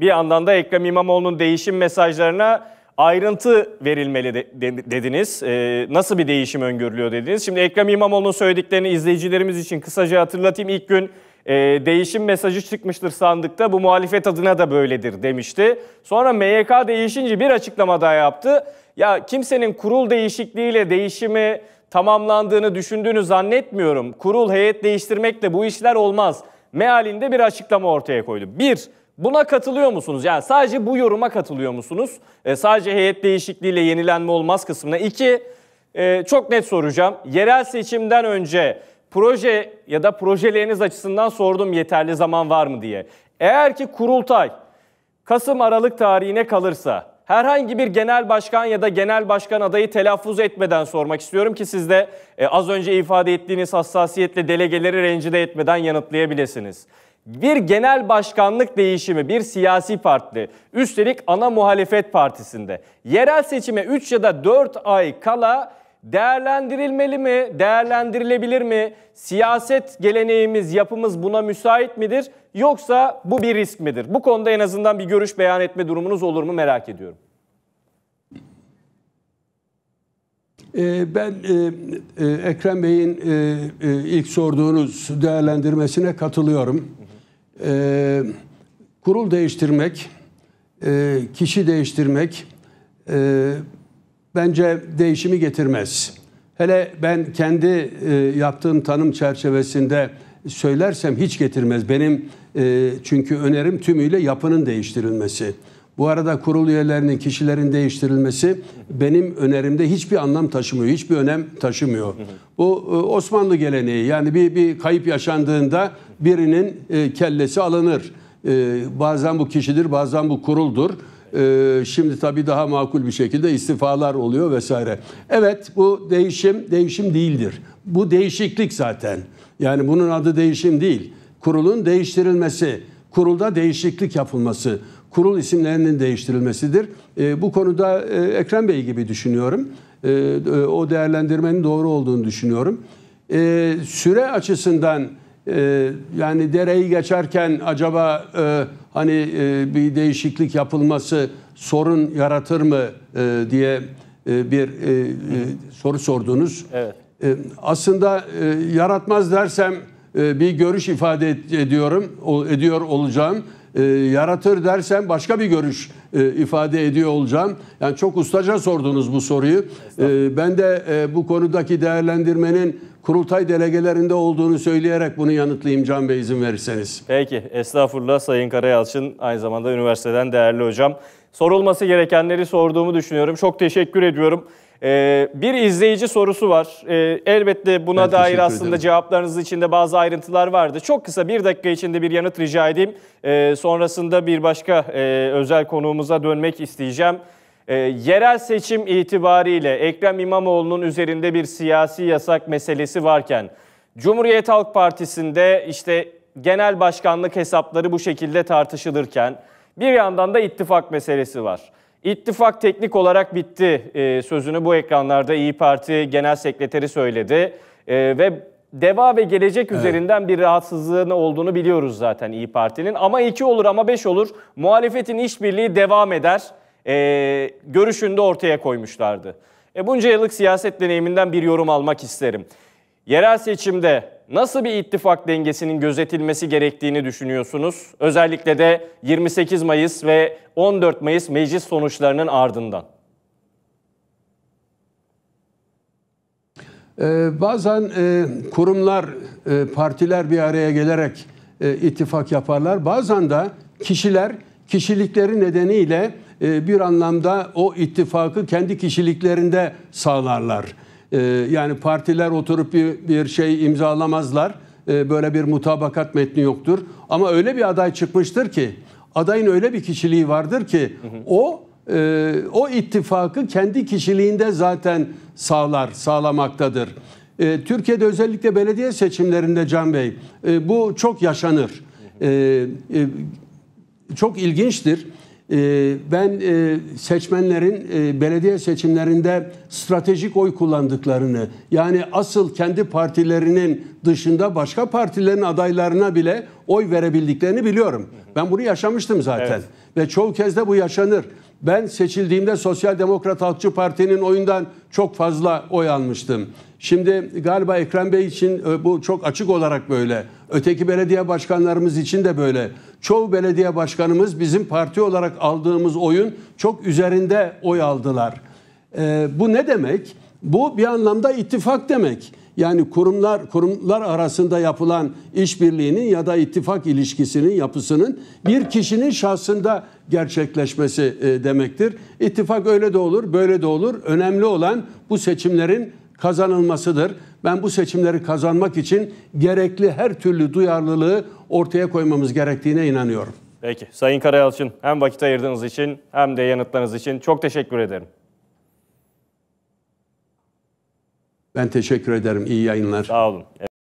bir yandan da Ekrem İmamoğlu'nun değişim mesajlarına ayrıntı verilmeli de, de, dediniz. Ee, nasıl bir değişim öngörülüyor dediniz. Şimdi Ekrem İmamoğlu'nun söylediklerini izleyicilerimiz için kısaca hatırlatayım. İlk gün e, değişim mesajı çıkmıştır sandıkta bu muhalefet adına da böyledir demişti. Sonra MYK değişince bir açıklama daha yaptı. Ya kimsenin kurul değişikliğiyle değişimi tamamlandığını düşündüğünü zannetmiyorum. Kurul heyet değiştirmekle bu işler olmaz. Mealinde bir açıklama ortaya koydu. Bir, Buna katılıyor musunuz? Yani sadece bu yoruma katılıyor musunuz? E, sadece heyet değişikliğiyle yenilenme olmaz kısmına. İki, e, çok net soracağım. Yerel seçimden önce proje ya da projeleriniz açısından sordum yeterli zaman var mı diye. Eğer ki kurultay Kasım Aralık tarihine kalırsa herhangi bir genel başkan ya da genel başkan adayı telaffuz etmeden sormak istiyorum ki siz de e, az önce ifade ettiğiniz hassasiyetle delegeleri rencide etmeden yanıtlayabilirsiniz. Bir genel başkanlık değişimi bir siyasi partili, üstelik ana muhalefet partisinde yerel seçime 3 ya da 4 ay kala değerlendirilmeli mi, değerlendirilebilir mi? Siyaset geleneğimiz, yapımız buna müsait midir? Yoksa bu bir risk midir? Bu konuda en azından bir görüş beyan etme durumunuz olur mu merak ediyorum. Ee, ben e, e, Ekrem Bey'in e, ilk sorduğunuz değerlendirmesine katılıyorum. Ee, kurul değiştirmek, kişi değiştirmek, bence değişimi getirmez. Hele ben kendi e, yaptığım tanım çerçevesinde söylersem hiç getirmez. Benim e, çünkü önerim tümüyle yapının değiştirilmesi. Bu arada kurul üyelerinin, kişilerin değiştirilmesi benim önerimde hiçbir anlam taşımıyor, hiçbir önem taşımıyor. Bu e, Osmanlı geleneği yani bir, bir kayıp yaşandığında birinin e, kellesi alınır. E, bazen bu kişidir, bazen bu kuruldur. Ee, şimdi tabii daha makul bir şekilde istifalar oluyor vesaire. Evet bu değişim değişim değildir. Bu değişiklik zaten. Yani bunun adı değişim değil. Kurulun değiştirilmesi, kurulda değişiklik yapılması, kurul isimlerinin değiştirilmesidir. Ee, bu konuda e, Ekrem Bey gibi düşünüyorum. Ee, e, o değerlendirmenin doğru olduğunu düşünüyorum. süre açısından ee, yani dereyi geçerken acaba e, hani e, bir değişiklik yapılması sorun yaratır mı e, diye e, bir e, e, soru sordunuz. Evet. E, aslında e, yaratmaz dersem e, bir görüş ifade ediyorum, o, ediyor olacağım. E, yaratır dersem başka bir görüş e, ifade ediyor olacağım. Yani çok ustaca sordunuz bu soruyu. E, ben de e, bu konudaki değerlendirmenin kurultay delegelerinde olduğunu söyleyerek bunu yanıtlayayım Can Bey izin verirseniz. Peki estağfurullah Sayın Karayalçın aynı zamanda üniversiteden değerli hocam. Sorulması gerekenleri sorduğumu düşünüyorum. Çok teşekkür ediyorum. Ee, bir izleyici sorusu var. Ee, elbette buna ben dair aslında ederim. cevaplarınız içinde bazı ayrıntılar vardı. Çok kısa bir dakika içinde bir yanıt rica edeyim. Ee, sonrasında bir başka e, özel konuğumuza dönmek isteyeceğim. Ee, yerel seçim itibariyle Ekrem İmamoğlu'nun üzerinde bir siyasi yasak meselesi varken Cumhuriyet Halk Partisi'nde işte genel başkanlık hesapları bu şekilde tartışılırken bir yandan da ittifak meselesi var. İttifak teknik olarak bitti e, sözünü bu ekranlarda İyi Parti Genel Sekreteri söyledi. E, ve Deva ve Gelecek evet. üzerinden bir rahatsızlığın olduğunu biliyoruz zaten İyi Parti'nin. Ama iki olur ama beş olur. Muhalefetin işbirliği devam eder. E, görüşünde ortaya koymuşlardı. E, bunca yıllık siyaset deneyiminden bir yorum almak isterim. Yerel seçimde nasıl bir ittifak dengesinin gözetilmesi gerektiğini düşünüyorsunuz? Özellikle de 28 Mayıs ve 14 Mayıs meclis sonuçlarının ardından. Ee, bazen e, kurumlar, e, partiler bir araya gelerek e, ittifak yaparlar. Bazen de kişiler kişilikleri nedeniyle e, bir anlamda o ittifakı kendi kişiliklerinde sağlarlar. Ee, yani partiler oturup bir, bir şey imzalamazlar. Ee, böyle bir mutabakat metni yoktur. Ama öyle bir aday çıkmıştır ki adayın öyle bir kişiliği vardır ki hı hı. o e, o ittifakı kendi kişiliğinde zaten sağlar, sağlamaktadır. E, Türkiye'de özellikle belediye seçimlerinde Can Bey e, bu çok yaşanır. E, e, çok ilginçtir. Ee, ben e, seçmenlerin e, belediye seçimlerinde stratejik oy kullandıklarını yani asıl kendi partilerinin dışında başka partilerin adaylarına bile oy verebildiklerini biliyorum. Ben bunu yaşamıştım zaten evet. ve çoğu kez de bu yaşanır. Ben seçildiğimde Sosyal Demokrat Halkçı Parti'nin oyundan çok fazla oy almıştım. Şimdi galiba Ekrem Bey için e, bu çok açık olarak böyle. Öteki belediye başkanlarımız için de böyle. Çoğu belediye başkanımız bizim parti olarak aldığımız oyun çok üzerinde oy aldılar. E, bu ne demek? Bu bir anlamda ittifak demek. Yani kurumlar kurumlar arasında yapılan işbirliğinin ya da ittifak ilişkisinin yapısının bir kişinin şahsında gerçekleşmesi e, demektir. İttifak öyle de olur, böyle de olur. Önemli olan bu seçimlerin kazanılmasıdır. Ben bu seçimleri kazanmak için gerekli her türlü duyarlılığı ortaya koymamız gerektiğine inanıyorum. Peki. Sayın Karayalçın hem vakit ayırdığınız için hem de yanıtlarınız için çok teşekkür ederim. Ben teşekkür ederim. İyi yayınlar. Sağ olun.